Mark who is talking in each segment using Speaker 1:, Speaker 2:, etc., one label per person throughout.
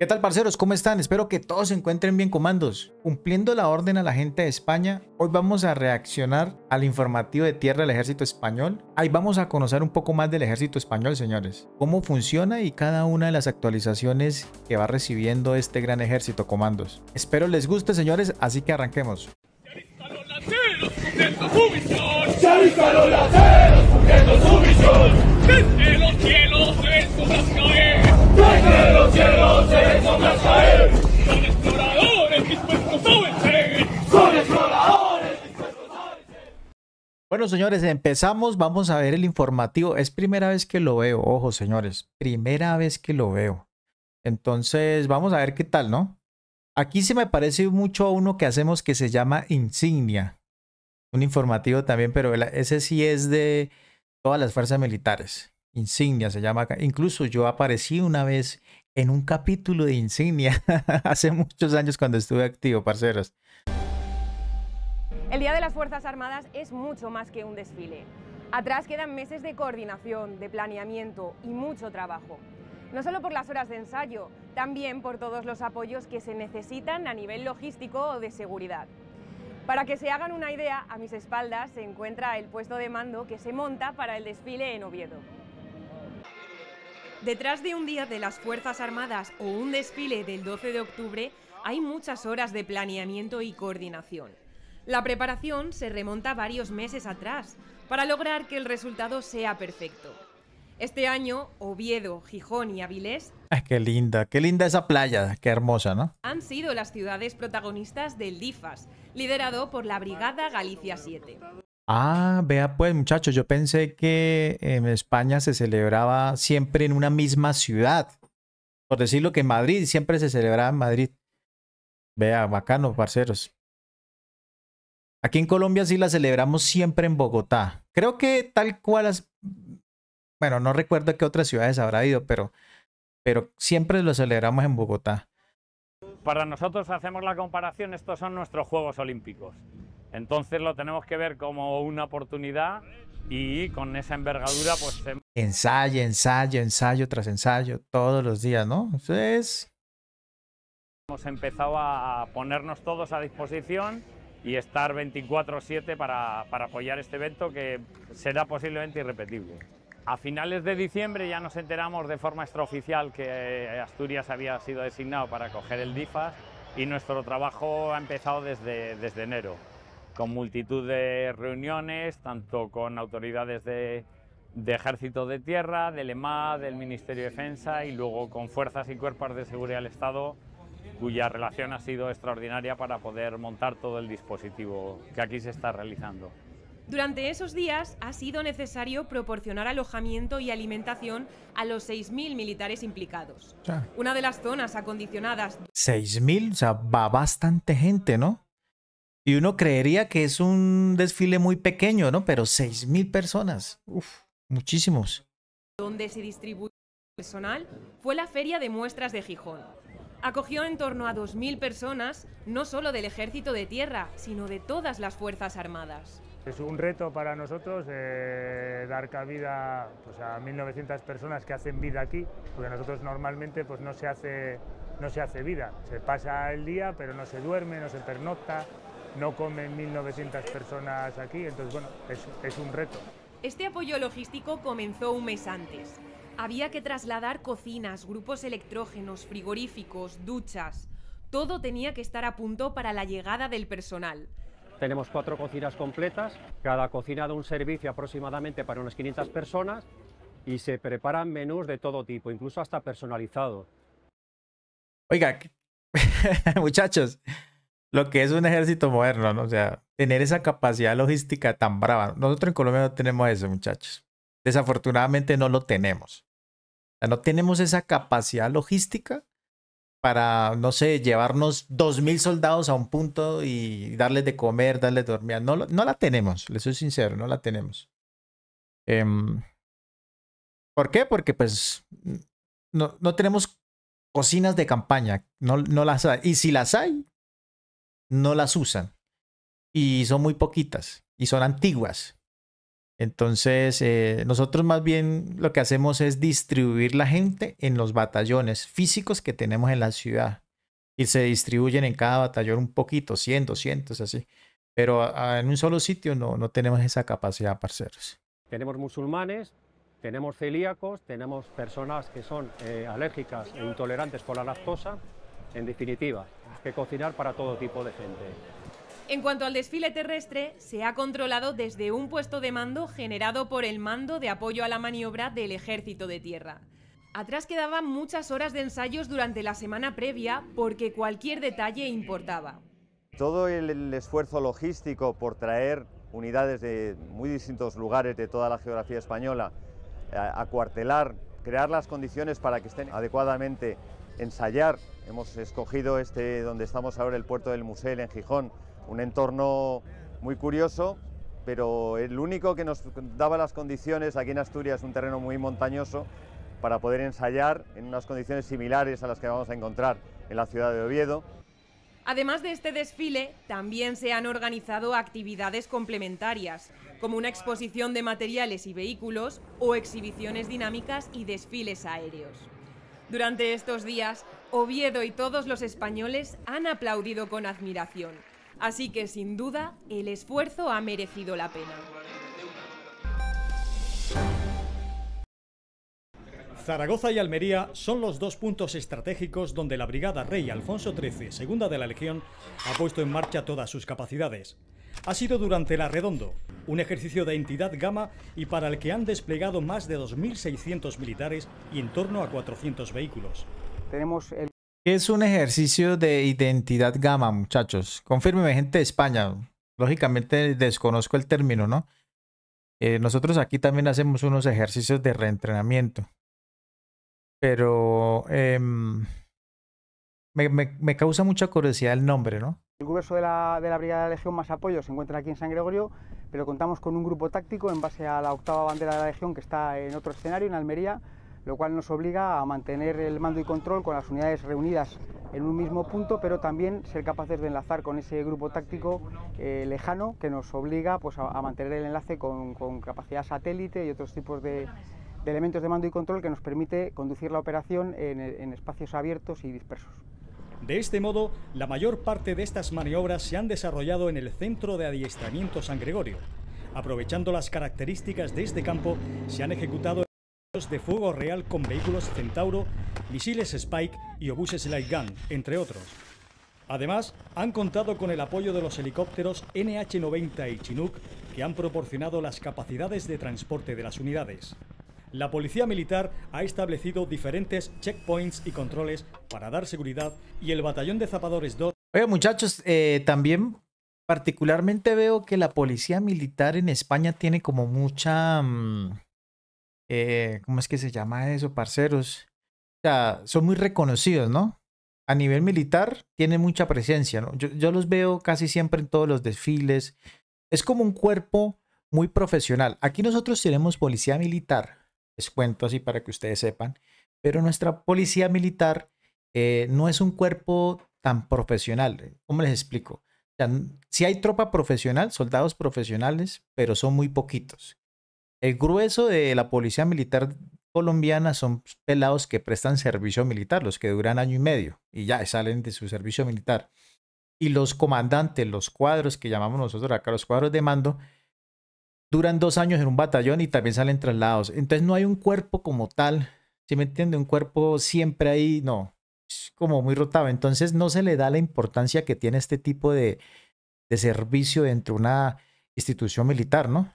Speaker 1: ¿Qué tal, parceros? ¿Cómo están? Espero que todos se encuentren bien, comandos. Cumpliendo la orden a la gente de España, hoy vamos a reaccionar al informativo de tierra del ejército español. Ahí vamos a conocer un poco más del ejército español, señores. Cómo funciona y cada una de las actualizaciones que va recibiendo este gran ejército, comandos. Espero les guste, señores, así que arranquemos. Bueno, señores, empezamos. Vamos a ver el informativo. Es primera vez que lo veo. Ojo, señores. Primera vez que lo veo. Entonces, vamos a ver qué tal, ¿no? Aquí se me parece mucho a uno que hacemos que se llama Insignia. Un informativo también, pero ese sí es de todas las fuerzas militares. Insignia se llama acá. Incluso yo aparecí una vez en un capítulo de Insignia hace muchos años cuando estuve activo, parceros.
Speaker 2: El Día de las Fuerzas Armadas es mucho más que un desfile. Atrás quedan meses de coordinación, de planeamiento y mucho trabajo. No solo por las horas de ensayo, también por todos los apoyos que se necesitan a nivel logístico o de seguridad. Para que se hagan una idea, a mis espaldas se encuentra el puesto de mando que se monta para el desfile en Oviedo. Detrás de un día de las Fuerzas Armadas o un desfile del 12 de octubre hay muchas horas de planeamiento y coordinación. La preparación se remonta varios meses atrás para lograr que el resultado sea perfecto. Este año, Oviedo, Gijón y Avilés...
Speaker 1: ¡Qué linda! ¡Qué linda esa playa! ¡Qué hermosa, ¿no?
Speaker 2: Han sido las ciudades protagonistas del DIFAS, liderado por la Brigada Galicia 7.
Speaker 1: Ah, vea pues muchachos, yo pensé que en España se celebraba siempre en una misma ciudad. Por decirlo que en Madrid siempre se celebraba en Madrid. Vea, bacano, parceros. Aquí en Colombia sí la celebramos siempre en Bogotá. Creo que tal cual, las... bueno, no recuerdo qué otras ciudades habrá ido, pero, pero siempre lo celebramos en Bogotá.
Speaker 3: Para nosotros hacemos la comparación, estos son nuestros Juegos Olímpicos. Entonces lo tenemos que ver como una oportunidad y con esa envergadura pues...
Speaker 1: Ensayo, ensayo, ensayo tras ensayo, todos los días, ¿no? Entonces...
Speaker 3: Hemos empezado a ponernos todos a disposición y estar 24/7 para, para apoyar este evento que será posiblemente irrepetible. A finales de diciembre ya nos enteramos de forma extraoficial que eh, Asturias había sido designado para coger el DIFAS y nuestro trabajo ha empezado desde, desde enero, con multitud de reuniones, tanto con autoridades de, de Ejército de Tierra, del EMA, del Ministerio de Defensa y luego con fuerzas y cuerpos de seguridad del Estado cuya relación ha sido extraordinaria para poder montar todo el dispositivo que aquí se está realizando.
Speaker 2: Durante esos días ha sido necesario proporcionar alojamiento y alimentación a los 6.000 militares implicados. Una de las zonas acondicionadas.
Speaker 1: 6.000, o sea, va bastante gente, ¿no? Y uno creería que es un desfile muy pequeño, ¿no? Pero 6.000 personas. Uf, muchísimos.
Speaker 2: Donde se distribuye personal fue la Feria de Muestras de Gijón acogió en torno a 2.000 personas, no solo del Ejército de Tierra, sino de todas las Fuerzas Armadas.
Speaker 3: Es un reto para nosotros eh, dar cabida pues, a 1.900 personas que hacen vida aquí, porque nosotros normalmente pues, no, se hace, no se hace vida. Se pasa el día, pero no se duerme, no se pernocta, no comen 1.900 personas aquí, entonces bueno, es, es un reto.
Speaker 2: Este apoyo logístico comenzó un mes antes. Había que trasladar cocinas, grupos electrógenos, frigoríficos, duchas. Todo tenía que estar a punto para la llegada del personal.
Speaker 3: Tenemos cuatro cocinas completas, cada cocina da un servicio aproximadamente para unas 500 personas y se preparan menús de todo tipo, incluso hasta personalizado.
Speaker 1: Oiga, muchachos, lo que es un ejército moderno, ¿no? o tener esa capacidad logística tan brava. Nosotros en Colombia no tenemos eso, muchachos. Desafortunadamente no lo tenemos no tenemos esa capacidad logística para, no sé, llevarnos 2.000 soldados a un punto y darles de comer, darles de dormir. No, no la tenemos, les soy sincero, no la tenemos. Em, ¿Por qué? Porque pues no, no tenemos cocinas de campaña, no, no las hay. Y si las hay, no las usan. Y son muy poquitas y son antiguas. Entonces, eh, nosotros más bien lo que hacemos es distribuir la gente en los batallones físicos que tenemos en la ciudad. Y se distribuyen en cada batallón un poquito, 100, 200, así. Pero en un solo sitio no, tenemos esa capacidad, parceros.
Speaker 3: Tenemos musulmanes, tenemos celíacos, tenemos personas que son eh, alérgicas e intolerantes con la lactosa. En definitiva, hay que cocinar para todo tipo de gente.
Speaker 2: En cuanto al desfile terrestre, se ha controlado desde un puesto de mando generado por el Mando de Apoyo a la Maniobra del Ejército de Tierra. Atrás quedaban muchas horas de ensayos durante la semana previa porque cualquier detalle importaba.
Speaker 3: Todo el, esfuerzo logístico por traer unidades de muy distintos lugares de toda la geografía española, eh, a, cuartelar, crear las condiciones para que estén adecuadamente, ensayar. Hemos escogido este donde estamos ahora, el puerto del Musel en Gijón, un entorno muy curioso, pero el único que nos daba las condiciones aquí en Asturias, un terreno muy montañoso, para poder ensayar en unas condiciones similares a las que vamos a encontrar en la ciudad de Oviedo.
Speaker 2: Además de este desfile, también se han organizado actividades complementarias, como una exposición de materiales y vehículos o exhibiciones dinámicas y desfiles aéreos. Durante estos días, Oviedo y todos los españoles han aplaudido con admiración. Así que sin duda, el esfuerzo ha merecido la pena.
Speaker 3: Zaragoza y Almería son los dos puntos estratégicos donde la Brigada Rey Alfonso XIII, segunda de la Legión, ha puesto en marcha todas sus capacidades. Ha sido durante la Redondo, un ejercicio de entidad gama y para el que han desplegado más de 2.600 militares y en torno a 400 vehículos.
Speaker 1: Tenemos el es un ejercicio de identidad gama, muchachos. Confírmeme, gente de España. Lógicamente desconozco el término, ¿no? Eh, nosotros aquí también hacemos unos ejercicios de reentrenamiento. Pero em, me, causa mucha curiosidad el nombre, ¿no? El grueso de la, de la Brigada de la Legión más
Speaker 3: apoyo se encuentra aquí en San Gregorio, pero contamos con un grupo táctico en base a la octava bandera de la Legión que está en otro escenario, en Almería, lo cual nos obliga a mantener el mando y control con las unidades
Speaker 1: reunidas en un mismo punto, pero también ser capaces de enlazar con ese grupo táctico eh, lejano que nos obliga pues, a, mantener el enlace con, capacidad satélite y otros tipos de, elementos de mando y control que nos permite conducir la operación en espacios abiertos y
Speaker 3: dispersos. De este modo, la mayor parte de estas maniobras se han desarrollado en el Centro de Adiestramiento San Gregorio. Aprovechando las características de este campo, se han ejecutado de fuego real con vehículos Centauro, misiles Spike y obuses Light Gun, entre otros. Además, han contado con el apoyo de los helicópteros NH-90 y Chinook, que han proporcionado las capacidades de transporte de las unidades. La Policía Militar ha establecido diferentes checkpoints y controles para dar seguridad y el Batallón de Zapadores 2...
Speaker 1: Oye, muchachos, eh, también particularmente veo que la Policía Militar en España tiene como mucha... Mm, eh, ¿cómo es que se llama eso, parceros? O sea, son muy reconocidos, ¿no? A nivel militar tienen mucha presencia, ¿no? Yo, los veo casi siempre en todos los desfiles. Es como un cuerpo muy profesional. Aquí nosotros tenemos policía militar, les cuento así para que ustedes sepan, pero nuestra policía militar eh, no es un cuerpo tan profesional. ¿Cómo les explico? O sea, hay tropa profesional, soldados profesionales, pero son muy poquitos. El grueso de la policía militar colombiana son pelados que prestan servicio militar, los que duran año y medio y ya salen de su servicio militar. Y los comandantes, los cuadros que llamamos nosotros acá los cuadros de mando, duran dos años en un batallón y también salen traslados. Entonces no hay un cuerpo como tal, si me entiende? Un cuerpo siempre ahí, no, como muy rotado. Entonces no se le da la importancia que tiene este tipo de, de servicio dentro de una institución militar, ¿no?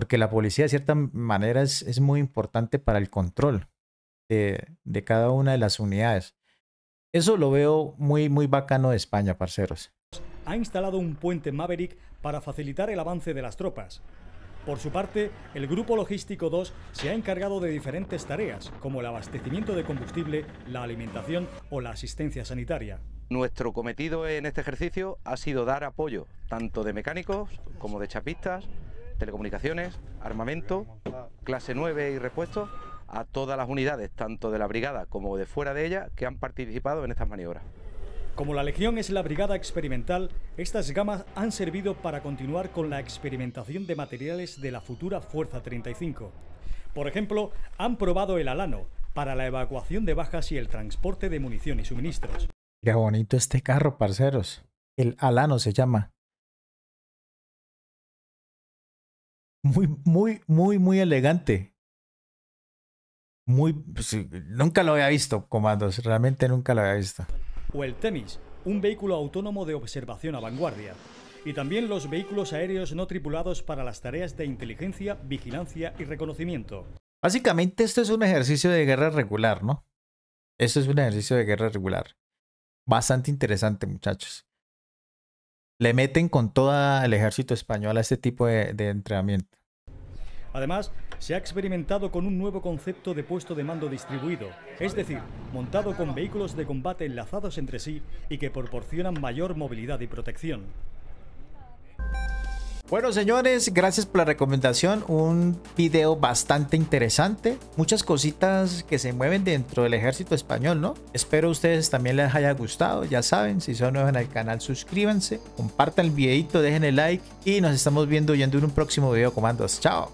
Speaker 1: Porque la policía de cierta manera es, muy importante para el control de, cada una de las unidades. Eso lo veo muy, muy bacano de España, parceros.
Speaker 3: Ha instalado un puente Maverick para facilitar el avance de las tropas. Por su parte, el Grupo Logístico 2 se ha encargado de diferentes tareas, como el abastecimiento de combustible, la alimentación o la asistencia sanitaria.
Speaker 2: Nuestro cometido en este ejercicio ha sido dar apoyo tanto de mecánicos como de chapistas telecomunicaciones, armamento, clase 9 y repuestos a todas las unidades, tanto de la brigada como de fuera de ella, que han participado en estas maniobras.
Speaker 3: Como la Legión es la brigada experimental, estas gamas han servido para continuar con la experimentación de materiales de la futura Fuerza 35. Por ejemplo, han probado el alano para la evacuación de bajas y el transporte de munición y suministros.
Speaker 1: ¡Qué bonito este carro, parceros. El alano se llama. muy, muy, muy, muy elegante. Muy, pues nunca lo había visto, comandos, realmente nunca lo había visto.
Speaker 3: O el Temis, un vehículo autónomo de observación a vanguardia. Y también los vehículos aéreos no tripulados para las tareas de inteligencia, vigilancia y reconocimiento.
Speaker 1: Básicamente esto es un ejercicio de guerra regular, ¿no? Esto es un ejercicio de guerra regular. Bastante interesante, muchachos le meten con todo el ejército español a este tipo de, de entrenamiento.
Speaker 3: Además, se ha experimentado con un nuevo concepto de puesto de mando distribuido, es decir, montado con vehículos de combate enlazados entre sí y que proporcionan mayor movilidad y protección.
Speaker 1: Bueno, señores, gracias por la recomendación. Un video bastante interesante. Muchas cositas que se mueven dentro del ejército español, ¿no? Espero a ustedes también les haya gustado. Ya saben, si son nuevos en el canal, suscríbanse, compartan el videito, dejen el like y nos estamos viendo yendo en un próximo video, comandos. Chao.